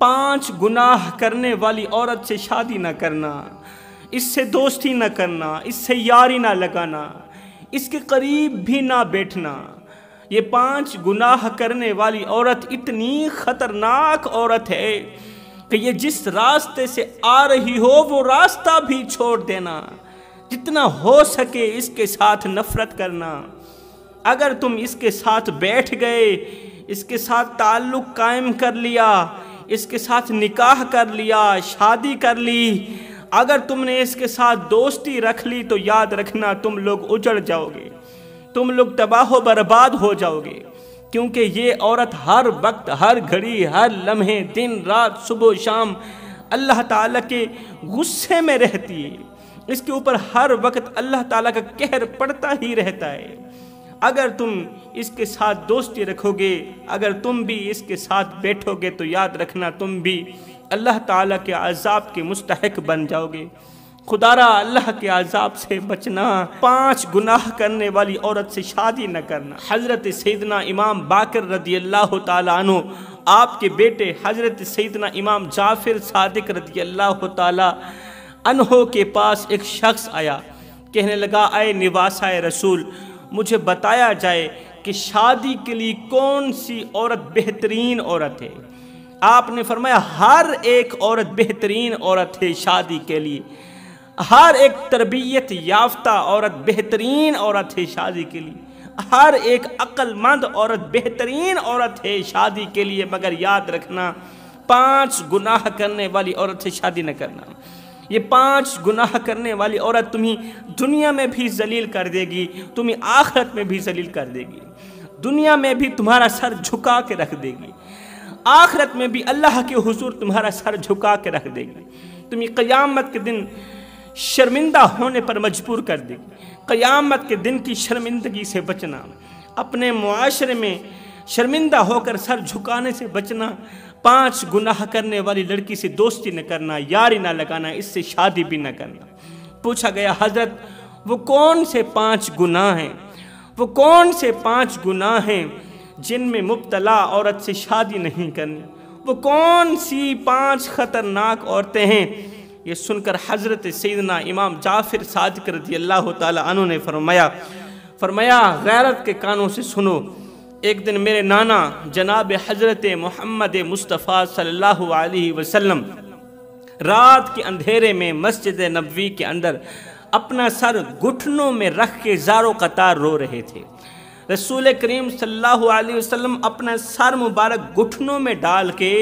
पांच गुनाह करने वाली औरत से शादी ना करना इससे दोस्ती ना करना इससे यारी ना लगाना इसके करीब भी ना बैठना ये पांच गुनाह करने वाली औरत इतनी ख़तरनाक औरत है कि ये जिस रास्ते से आ रही हो वो रास्ता भी छोड़ देना जितना हो सके इसके साथ नफरत करना अगर तुम इसके साथ बैठ गए इसके साथ ताल्लुक़ कायम कर लिया इसके साथ निकाह कर लिया शादी कर ली अगर तुमने इसके साथ दोस्ती रख ली तो याद रखना तुम लोग उजड़ जाओगे तुम लोग तबाह बर्बाद हो जाओगे क्योंकि ये औरत हर वक्त हर घड़ी हर लम्हे दिन रात सुबह शाम अल्लाह ताला के गुस्से में रहती है इसके ऊपर हर वक्त अल्लाह ताला का कहर पड़ता ही रहता है अगर तुम इसके साथ दोस्ती रखोगे अगर तुम भी इसके साथ बैठोगे तो याद रखना तुम भी अल्लाह ताला के अजाब के मुस्तक बन जाओगे खुदारा अल्लाह के अजाब से बचना पांच गुनाह करने वाली औरत से शादी न करना हज़रत सैदना इमाम बाकर रदी अल्लाह तु आपके बेटे हज़रत सैदना इमाम जाफिर सादिक रदी अल्लाह तहो के पास एक शख्स आया कहने लगा आए निवासाए रसूल मुझे बताया जाए कि शादी के लिए कौन सी औरत बेहतरीन औरत है आपने फरमाया हर एक औरत बेहतरीन औरत है शादी के लिए हर एक तरबियत याफ्ता औरत बेहतरीन औरत है शादी के लिए हर एक अक्लमंद औरत बेहतरीन औरत है शादी के लिए मगर याद रखना पांच गुनाह करने वाली औरत से शादी न करना ये पांच गुनाह करने वाली औरत तुम्हें दुनिया में भी जलील कर देगी तुम्हें आखरत में भी जलील कर देगी दुनिया में भी तुम्हारा सर झुका के रख देगी आखरत में भी अल्लाह के हुजूर तुम्हारा सर झुका के रख देगी तुम्हें क़यामत के दिन शर्मिंदा होने पर मजबूर कर देगी क़यामत के दिन की शर्मिंदगी से बचना अपने मुआरे में शर्मिंदा होकर सर झुकाने से बचना पांच गुनाह करने वाली लड़की से दोस्ती न करना यारी ना लगाना इससे शादी भी ना करना पूछा गया हजरत वो कौन से पांच गुनाह हैं वो कौन से पांच गुनाह हैं जिनमें मुबतला औरत से शादी नहीं करनी वो कौन सी पांच ख़तरनाक औरतें हैं ये सुनकर हज़रत सैदना इमाम जाफिर सादकर दी अल्लाह तु ने फरमाया फरमाया गैरत के कानों से सुनो एक दिन मेरे नाना जनाब हजरत मोहम्मद मुस्तफ़ा सल्लल्लाहु अलैहि वसल्लम रात के अंधेरे में मस्जिद नबवी के अंदर अपना सर घुटनों में रख के जारो कतार रो रहे थे रसूल करीम सल्लल्लाहु अलैहि वसल्लम अपना सर मुबारक घुटनों में डाल के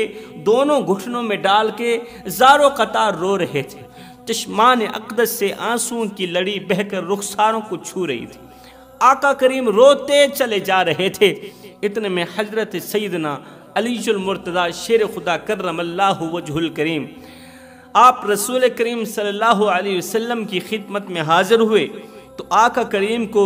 दोनों घुटनों में डाल के जारो कतार रो रहे थे चश्मान अकदस से आंसू की लड़ी बहकर रुखसारों को छू रही थी आका करीम रोते चले जा रहे थे इतने में हजरत सईदना अलीजुलमरतदा शेर खुदा करमल्ला वजहुल करीम आप रसूल करीम सल्लल्लाहु अलैहि वसल्लम की खिदमत में हाज़िर हुए तो आका करीम को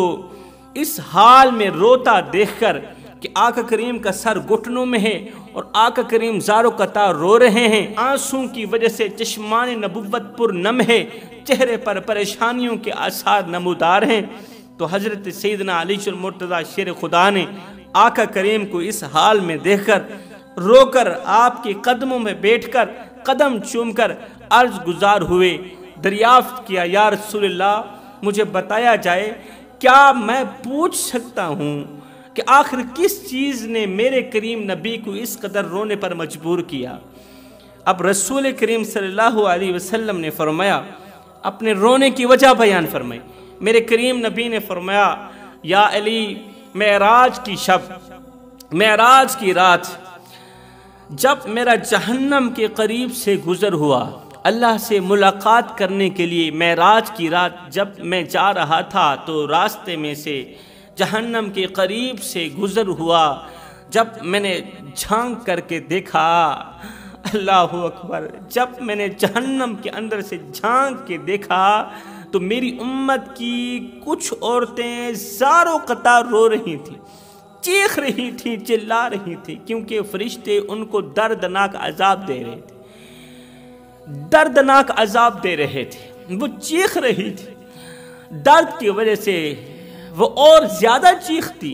इस हाल में रोता देखकर कि आका करीम का सर घुटनों में है और आका करीम जारो कतार रो रहे हैं आंसू की वजह से चश्मान नबुवत पुर नम है चेहरे पर परेशानियों के आसार नमोदार हैं तो हज़रत सैदना मुर्तदा शेर खुदा ने आका करीम को इस हाल में देखकर रोकर आपके कदमों में बैठकर कदम चूमकर अर्ज गुजार हुए दरियाफ्त किया यार सुल्ला मुझे बताया जाए क्या मैं पूछ सकता हूँ कि आखिर किस चीज़ ने मेरे करीम नबी को इस कदर रोने पर मजबूर किया अब रसूल करीम सल्लल्लाहु अलैहि वसल्लम ने फरमाया अपने रोने की वजह बयान फरमाई मेरे करीम नबी ने फरमाया या अली मेराज की शब मेराज की रात जब मेरा जहन्नम के करीब से गुज़र हुआ अल्लाह से मुलाकात करने के लिए मेराज की रात जब मैं जा रहा था तो रास्ते में से जहन्नम के करीब से गुज़र हुआ जब मैंने झांक करके देखा अल्लाह अकबर जब मैंने जहन्नम के अंदर से झांक के देखा तो मेरी उम्मत की कुछ औरतें सारों कतार रो रही थी चीख रही थी चिल्ला रही थी क्योंकि फरिश्ते उनको दर्दनाक अजाब दे रहे थे दर्दनाक अजाब दे रहे थे वो चीख रही थी दर्द की वजह से वो और ज़्यादा चीखती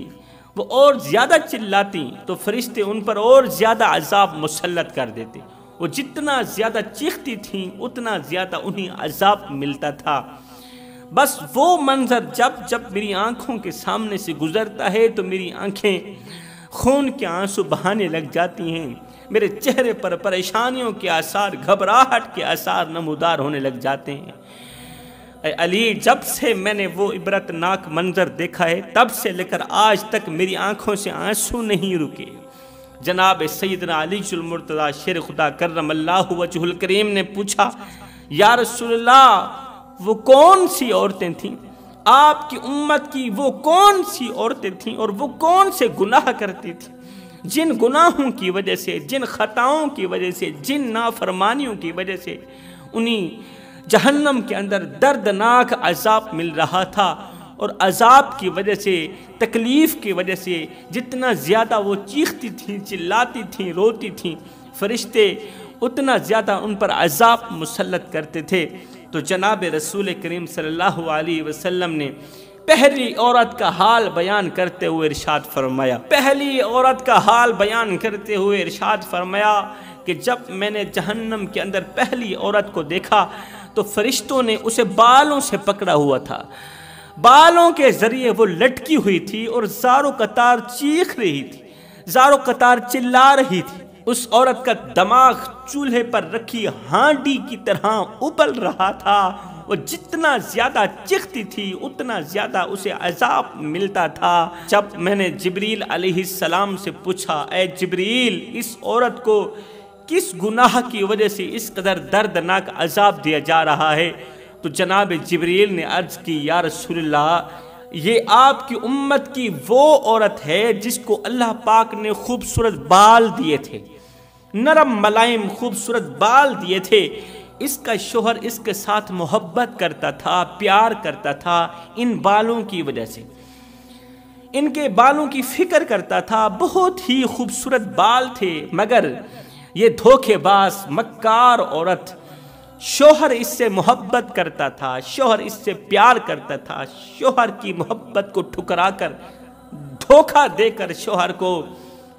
वो और ज़्यादा चिल्लाती तो फरिश्ते उन पर और ज़्यादा अजाब मुसलत कर देते वो जितना ज़्यादा चीखती थी उतना ज़्यादा उन्हें अजाब मिलता था बस वो मंज़र जब जब मेरी आंखों के सामने से गुज़रता है तो मेरी आंखें खून के आंसू बहाने लग जाती हैं मेरे चेहरे पर परेशानियों के आसार घबराहट के आसार नमोदार होने लग जाते हैं अली जब से मैंने वो इबरतनाक मंज़र देखा है तब से लेकर आज तक मेरी आंखों से आंसू नहीं रुके जनाब सैदना अली जुलमरतदा शेर खुदा करम अल्लाह वजहुल करीम ने पूछा यार सुल्ला वो कौन सी औरतें थीं आपकी उम्मत की वो कौन सी औरतें थीं और वो कौन से गुनाह करती थी जिन गुनाहों की वजह से जिन ख़ताओं की वजह से जिन नाफरमानियों की वजह से उन्हीं जहन्नम के अंदर दर्दनाक अजाब मिल रहा था और अजाब की वजह से तकलीफ़ की वजह से जितना ज़्यादा वो चीखती थीं चिल्लाती थीं रोती थीं फरिश्ते उतना ज़्यादा उन पर अजाब मुसलत करते थे तो जनाब रसूल करीम सल्लल्लाहु अलैहि वसल्लम ने पहली औरत का हाल बयान करते हुए इरशाद फरमाया पहली औरत का हाल बयान करते हुए इरशाद फरमाया कि जब मैंने जहन्नम के अंदर पहली औरत को देखा तो फरिश्तों ने उसे बालों से पकड़ा हुआ था बालों के ज़रिए वो लटकी हुई थी और जारो कतार चीख रही थी जारो कतार चिल्ला रही थी उस औरत का दमाग चूल्हे पर रखी हांडी की तरह उबल रहा था वो जितना ज़्यादा चिखती थी उतना ज़्यादा उसे अजाब मिलता था जब मैंने जबरील सलाम से पूछा ए जबरील इस औरत को किस गुनाह की वजह से इस कदर दर्दनाक अजाब दिया जा रहा है तो जनाब जबरील ने अर्ज की या रसुल्ला ये आपकी उम्मत की वो औरत है जिसको अल्लाह पाक ने खूबसूरत बाल दिए थे नरम मलायम खूबसूरत बाल दिए थे इसका शोहर इसके साथ मोहब्बत करता था प्यार करता था इन बालों की वजह से इनके बालों की फिक्र करता था बहुत ही खूबसूरत बाल थे मगर ये धोखेबाज मक्कार औरत शोहर इससे मोहब्बत करता था शोहर इससे प्यार करता था शोहर की मोहब्बत को ठुकरा कर धोखा देकर शोहर को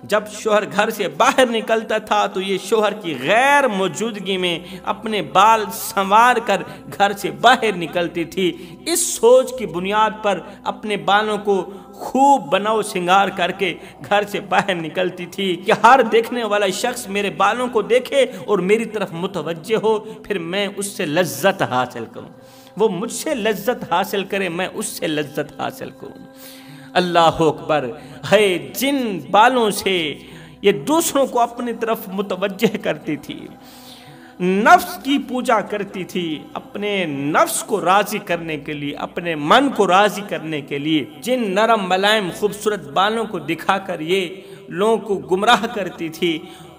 जब शोहर घर से बाहर निकलता था तो ये शोहर की गैर मौजूदगी में अपने बाल संवार कर घर से बाहर निकलती थी इस सोच की बुनियाद पर अपने बालों को खूब बनाओ श्रृंगार करके घर से बाहर निकलती थी कि हर देखने वाला शख्स मेरे बालों को देखे और मेरी तरफ मुतवजह हो फिर मैं उससे लज्जत हासिल करूँ वो मुझसे लज्जत हासिल करे मैं उससे लज्जत हासिल करूँ अल्लाह अकबर है जिन बालों से ये दूसरों को अपनी तरफ मुतवजह करती थी नफ्स की पूजा करती थी अपने नफ्स को राज़ी करने के लिए अपने मन को राज़ी करने के लिए जिन नरम मलायम खूबसूरत बालों को दिखाकर ये लोगों को गुमराह करती थी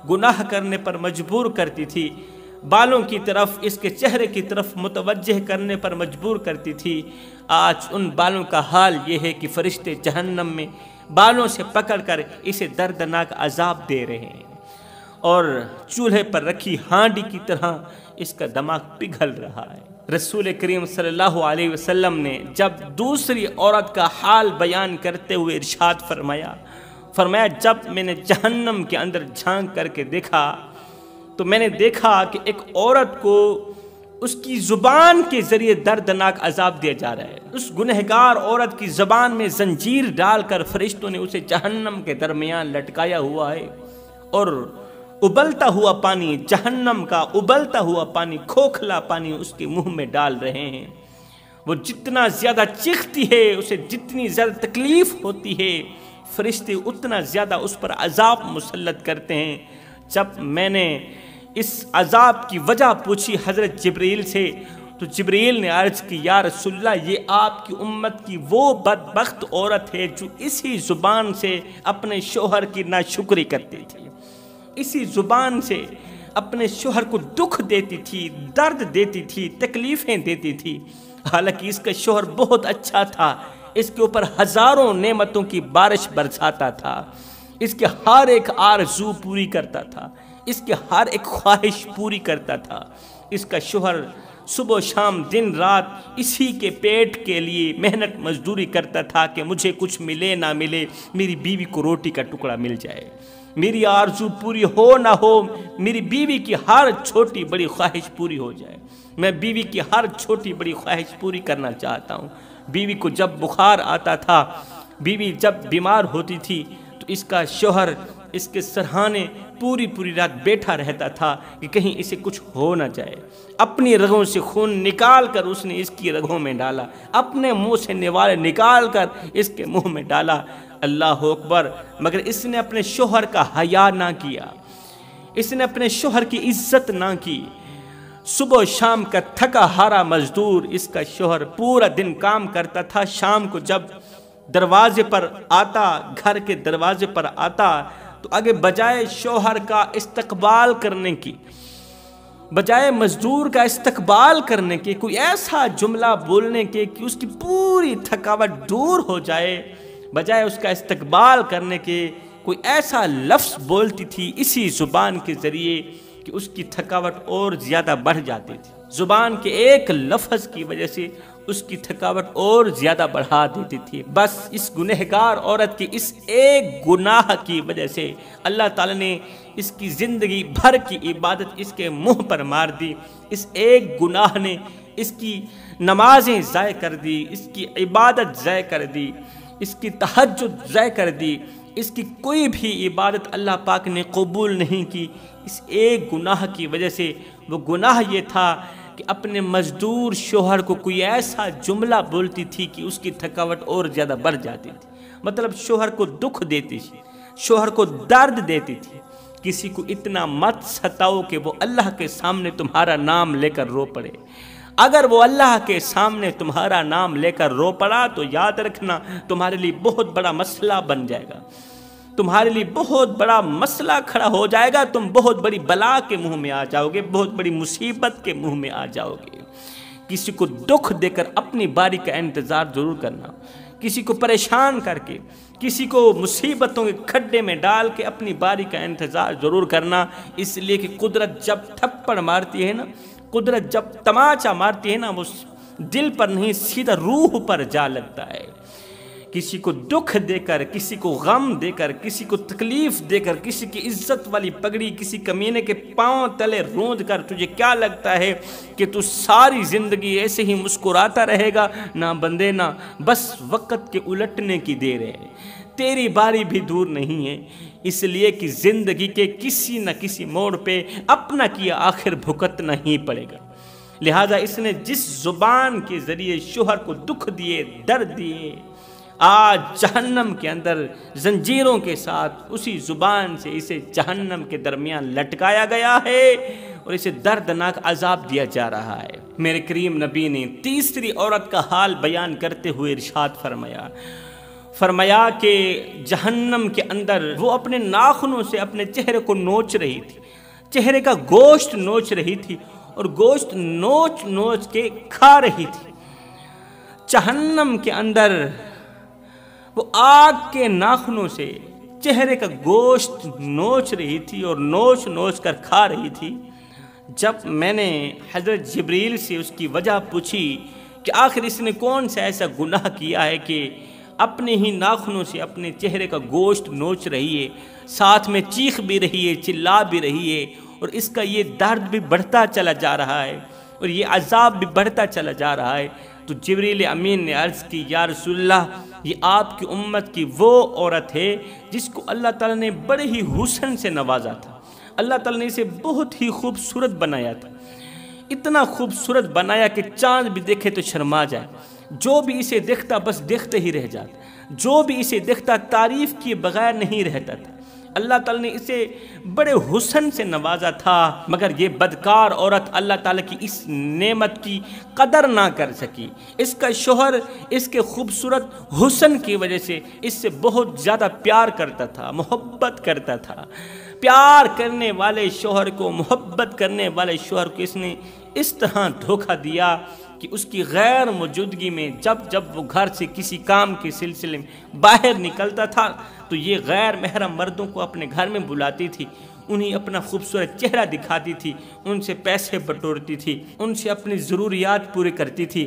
गुनाह करने पर मजबूर करती थी बालों की तरफ इसके चेहरे की तरफ मुतवजह करने पर मजबूर करती थी आज उन बालों का हाल यह है कि फरिश्ते जहन्नम में बालों से पकड़कर इसे दर्दनाक अजाब दे रहे हैं और चूल्हे पर रखी हांडी की तरह इसका दिमाग पिघल रहा है रसूल करीम सल्लल्लाहु अलैहि वसल्लम ने जब दूसरी औरत का हाल बयान करते हुए इरशाद फरमाया फरमाया जब मैंने जहन्नम के अंदर झांक करके देखा तो मैंने देखा कि एक औरत को उसकी ज़ुबान के ज़रिए दर्दनाक अजाब दिया जा रहा है उस गुनहगार औरत की ज़बान में जंजीर डालकर फरिश्तों ने उसे जहन्नम के दरमियान लटकाया हुआ है और उबलता हुआ पानी जहन्नम का उबलता हुआ पानी खोखला पानी उसके मुंह में डाल रहे हैं वो जितना ज़्यादा चीखती है उसे जितनी ज़्यादा तकलीफ होती है फरिश्ते उतना ज़्यादा उस पर अजाब मुसलत करते हैं जब मैंने इस अजाब की वजह पूछी हज़रत जबरील से तो जबरील ने अर्ज़ की या रसुल्ला ये आपकी उम्मत की वो बदबخت औरत है जो इसी ज़ुबान से अपने शोहर की नाशुक्री करती थी इसी ज़ुबान से अपने शोहर को दुख देती थी दर्द देती थी तकलीफ़ें देती थी हालांकि इसका शोहर बहुत अच्छा था इसके ऊपर हज़ारों नेमतों की बारिश बरसाता था इसके हर एक आरजू पूरी करता था इसकी हर एक ख्वाहिश पूरी करता था इसका शोहर सुबह शाम दिन रात इसी के पेट के लिए मेहनत मजदूरी करता था कि मुझे कुछ मिले ना मिले मेरी बीवी को रोटी का टुकड़ा मिल जाए मेरी आरजू पूरी हो ना हो मेरी बीवी की हर छोटी बड़ी ख्वाहिश पूरी हो जाए मैं बीवी की हर छोटी बड़ी ख्वाहिश पूरी करना चाहता हूँ बीवी को जब बुखार आता था बीवी जब बीमार होती थी तो इसका शोहर इसके सरहाने पूरी पूरी रात बैठा रहता था कि कहीं इसे कुछ हो ना जाए अपनी रगों से खून निकाल कर उसने इसकी रगों में डाला अपने मुंह से निवाले निकाल कर इसके मुंह में डाला अल्लाह अकबर मगर इसने अपने शोहर का हया ना किया इसने अपने शोहर की इज्जत ना की सुबह शाम का थका हारा मजदूर इसका शोहर पूरा दिन काम करता था शाम को जब दरवाजे पर आता घर के दरवाजे पर आता तो आगे बजाय शोहर का इस्तकबाल करने की बजाय मजदूर का इस्तकबाल करने के कोई ऐसा जुमला बोलने के कि उसकी पूरी थकावट दूर हो जाए बजाय उसका इस्तकबाल करने के कोई ऐसा लफ्ज़ बोलती थी इसी ज़ुबान के ज़रिए कि उसकी थकावट और ज़्यादा बढ़ जाती थी ज़ुबान के एक लफ्ज़ की वजह से उसकी थकावट और ज्यादा बढ़ा देती थी बस इस गुनहगार औरत के इस एक गुनाह की वजह से अल्लाह ताला ने इसकी ज़िंदगी भर की इबादत इसके मुंह पर मार दी इस एक गुनाह ने इसकी नमाजें ज़ाय कर दी इसकी इबादत ज़ाय कर दी इसकी तहजद ज़ाय कर दी इसकी कोई भी इबादत अल्लाह पाक ने कबूल नहीं की इस एक गुनाह की वजह से वो गुनाह ये था कि अपने मजदूर शोहर को कोई ऐसा जुमला बोलती थी कि उसकी थकावट और ज़्यादा बढ़ जाती थी मतलब शोहर को दुख देती थी शोहर को दर्द देती थी किसी को इतना मत सताओ कि वो अल्लाह के सामने तुम्हारा नाम लेकर रो पड़े अगर वो अल्लाह के सामने तुम्हारा नाम लेकर रो पड़ा तो याद रखना तुम्हारे लिए बहुत बड़ा मसला बन जाएगा तुम्हारे लिए बहुत बड़ा मसला खड़ा हो जाएगा तुम बहुत बड़ी बला के मुंह में आ जाओगे बहुत बड़ी मुसीबत के मुंह में आ जाओगे किसी को दुख देकर अपनी बारी का इंतज़ार ज़रूर करना किसी को परेशान करके किसी को मुसीबतों के खड्डे में डाल के अपनी बारी का इंतज़ार ज़रूर करना इसलिए कि कुदरत जब थप्पड़ मारती है ना कुदरत जब तमाचा मारती है ना वो दिल पर नहीं सीधा रूह पर जा लगता है किसी को दुख देकर किसी को गम देकर किसी को तकलीफ़ देकर किसी की इज्जत वाली पगड़ी किसी कमीने के पाँव तले रोंद कर तुझे क्या लगता है कि तू सारी ज़िंदगी ऐसे ही मुस्कुराता रहेगा ना बंदे ना बस वक्त के उलटने की देर है तेरी बारी भी दूर नहीं है इसलिए कि ज़िंदगी के किसी न किसी मोड़ पे अपना किया आखिर भुगतना ही पड़ेगा लिहाजा इसने जिस ज़ुबान के ज़रिए शोहर को दुख दिए दर्द दिए आज जहन्नम के अंदर जंजीरों के साथ उसी ज़ुबान से इसे जहन्नम के दरमियान लटकाया गया है और इसे दर्दनाक अजाब दिया जा रहा है मेरे करीम नबी ने तीसरी औरत का हाल बयान करते हुए इर्शाद फरमाया फरमाया कि जहन्नम के अंदर वो अपने नाखनों से अपने चेहरे को नोच रही थी चेहरे का गोश्त नोच रही थी और गोश्त नोच नोच के खा रही थी जहन्नम के अंदर वो आग के नाखनों से चेहरे का गोश्त नोच रही थी और नोच नोच कर खा रही थी जब मैंने हजरत जबरील से उसकी वजह पूछी कि आखिर इसने कौन सा ऐसा गुनाह किया है कि अपने ही नाखनों से अपने चेहरे का गोश्त नोच रही है साथ में चीख भी रही है चिल्ला भी रही है और इसका ये दर्द भी बढ़ता चला जा रहा है और ये अजाब भी बढ़ता चला जा रहा है तो जबरील अमीन ने अर्ज़ की या रसुल्ला ये आपकी उम्मत की वो औरत है जिसको अल्लाह ताला ने बड़े ही हुसन से नवाजा था अल्लाह ताला ने इसे बहुत ही खूबसूरत बनाया था इतना खूबसूरत बनाया कि चांद भी देखे तो शर्मा जाए जो भी इसे देखता बस देखते ही रह जाता जो भी इसे देखता तारीफ़ किए बगैर नहीं रहता था अल्लाह ताला ने इसे बड़े हुसन से नवाजा था मगर ये बदकार औरत अल्लाह ताला की इस नेमत की कदर ना कर सकी इसका शोहर इसके खूबसूरत हुसन की वजह से इससे बहुत ज़्यादा प्यार करता था मोहब्बत करता था प्यार करने वाले शोहर को मोहब्बत करने वाले शोहर को इसने इस तरह धोखा दिया कि उसकी गैर मौजूदगी में जब जब वो घर से किसी काम के सिलसिले में बाहर निकलता था तो ये गैर महरम मर्दों को अपने घर में बुलाती थी उन्हें अपना खूबसूरत चेहरा दिखाती थी उनसे पैसे बटोरती थी उनसे अपनी ज़रूरियात पूरी करती थी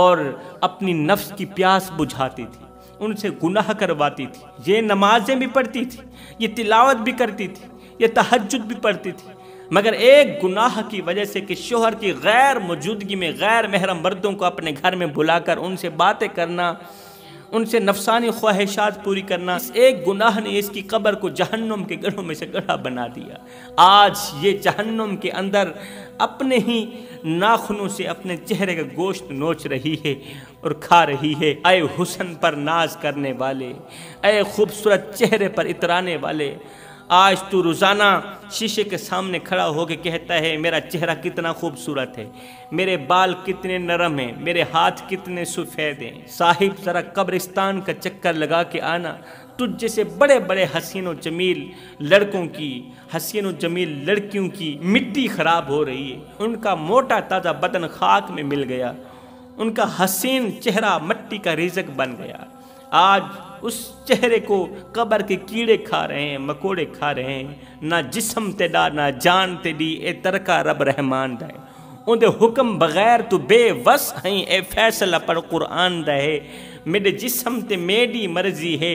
और अपनी नफ्स की प्यास बुझाती थी उनसे गुनाह करवाती थी ये नमाजें भी पढ़ती थी ये तिलावत भी करती थी ये तहजद भी पढ़ती थी मगर एक गुनाह की वजह से कि शोहर की गैर मौजूदगी में गैर महरम मर्दों को अपने घर में बुलाकर उनसे बातें करना उनसे नफसानी ख्वाहिशात पूरी करना एक गुनाह ने इसकी कब्र को जहन्नम के गढ़ों में से गढ़ा बना दिया आज ये जहन्नम के अंदर अपने ही नाखनों से अपने चेहरे का गोश्त नोच रही है और खा रही है अय हुसन पर नाज करने वाले अय खूबसूरत चेहरे पर इतराने वाले आज तू रोज़ाना शीशे के सामने खड़ा होकर कहता है मेरा चेहरा कितना खूबसूरत है मेरे बाल कितने नरम हैं मेरे हाथ कितने सफ़ेद हैं साहिब ज़रा कब्रिस्तान का चक्कर लगा के आना तुझ जैसे बड़े बड़े हसीन व जमील लड़कों की हसीन व जमील लड़कियों की मिट्टी ख़राब हो रही है उनका मोटा ताज़ा बदन खाक में मिल गया उनका हसीन चेहरा मट्टी का रिजक बन गया आज उस चेहरे को कबर के कीड़े खा रहे हैं मकोड़े खा रहे हैं ना जिसम तेदा ना जान ते दी ए तरका रब रहमान दाए उनके हुक्म बगैर तू बेवस हैं ए फैसला पर कुरान दहे मेरे जिसम ते मेरी मर्जी है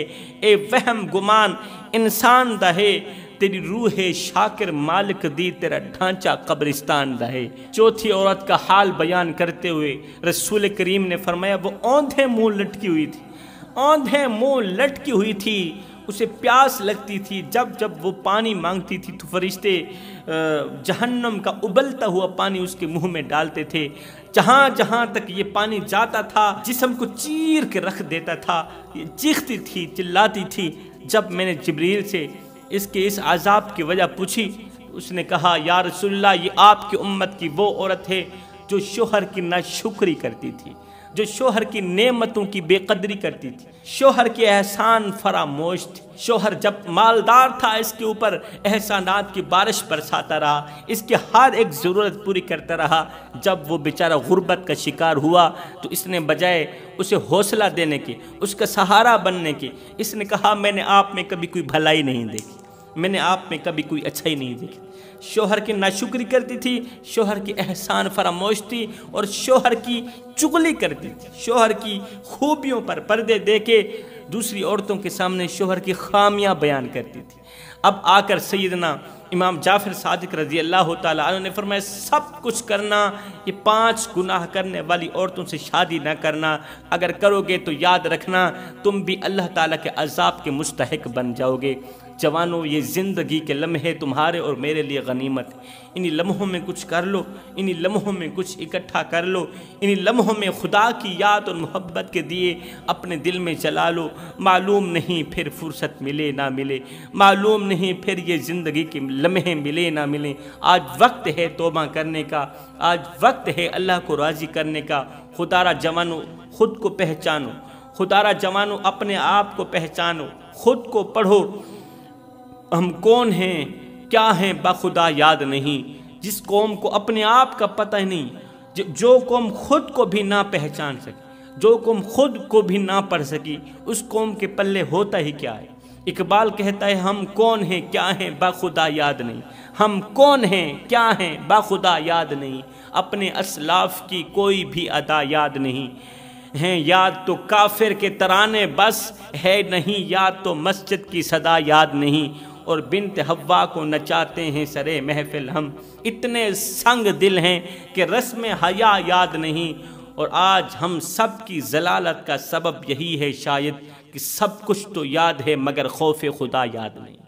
ए वहम गुमान इंसान दहे तेरी रूह है शाकिर मालिक दी तेरा ढांचा कब्रिस्तान रहे चौथी औरत का हाल बयान करते हुए रसूल करीम ने फरमाया वो औंधे मुंह लटकी हुई थी आंधे मुंह लटकी हुई थी उसे प्यास लगती थी जब जब वो पानी मांगती थी तो फरिश्ते जहन्नम का उबलता हुआ पानी उसके मुंह में डालते थे जहाँ जहाँ तक ये पानी जाता था जिसम को चीर के रख देता था ये चीखती थी चिल्लाती थी जब मैंने जबरील से इसके इस आज़ाब की वजह पूछी उसने कहा यार रसुल्ला ये आपकी उम्मत की वो औरत है जो शोहर की शुक्री करती थी जो शोहर की नेमतों की बेकदरी करती थी शोहर के एहसान फरामोश थे शोहर जब मालदार था इसके ऊपर एहसानात की बारिश बरसाता रहा इसकी हर एक ज़रूरत पूरी करता रहा जब वो बेचारा गुर्बत का शिकार हुआ तो इसने बजाय उसे हौसला देने के उसका सहारा बनने के इसने कहा मैंने आप में कभी कोई भलाई नहीं देखी मैंने आप में कभी कोई अच्छाई नहीं देखी शोहर की नाशुक्री करती थी शोहर की एहसान फरामोश थी और शोहर की चुगली करती थी शोहर की खूबियों पर पर्दे दे के दूसरी औरतों के सामने शोहर की खामियां बयान करती थी अब आकर सैदना इमाम जाफिर सादिक रजी अल्लाह तु ने फरमाया सब कुछ करना ये पांच गुनाह करने वाली औरतों से शादी ना करना अगर करोगे तो याद रखना तुम भी अल्लाह ताला के अजाब के मुस्तहक बन जाओगे जवानों ये ज़िंदगी के लम्हे तुम्हारे और मेरे लिए गनीमत इन्हीं लम्हों में कुछ कर लो इन्हीं लम्हों में कुछ इकट्ठा कर लो इन्हीं लम्हों में खुदा की याद और मोहब्बत के दिए अपने दिल में चला लो मालूम नहीं फिर फुर्सत मिले ना मिले मालूम नहीं फिर ये ज़िंदगी के लम्हे मिले ना मिले आज वक्त है तोबा करने का आज वक्त है अल्लाह को राज़ी करने का खुदारा जवानों खुद को पहचानो खुदारा जवानों अपने आप को पहचानो खुद को पढ़ो हम कौन हैं क्या हैं बखुदा याद नहीं जिस कौम को अपने आप का पता ही नहीं जो, जो कौम खुद को भी ना पहचान सके जो कौम खुद को भी ना पढ़ सकी उस कौम के पल्ले होता ही क्या है इकबाल कहता है हम कौन हैं क्या हैं बखुदा याद नहीं हम कौन हैं क्या हैं बखुदा याद नहीं अपने असलाफ की कोई भी अदा याद नहीं हैं याद तो काफिर के तराने बस है नहीं याद तो मस्जिद की सदा याद नहीं और बिन हवा को नचाते हैं सरे महफिल हम इतने संग दिल हैं कि रस्म हया याद नहीं और आज हम सब की जलालत का सबब यही है शायद कि सब कुछ तो याद है मगर खौफ खुदा याद नहीं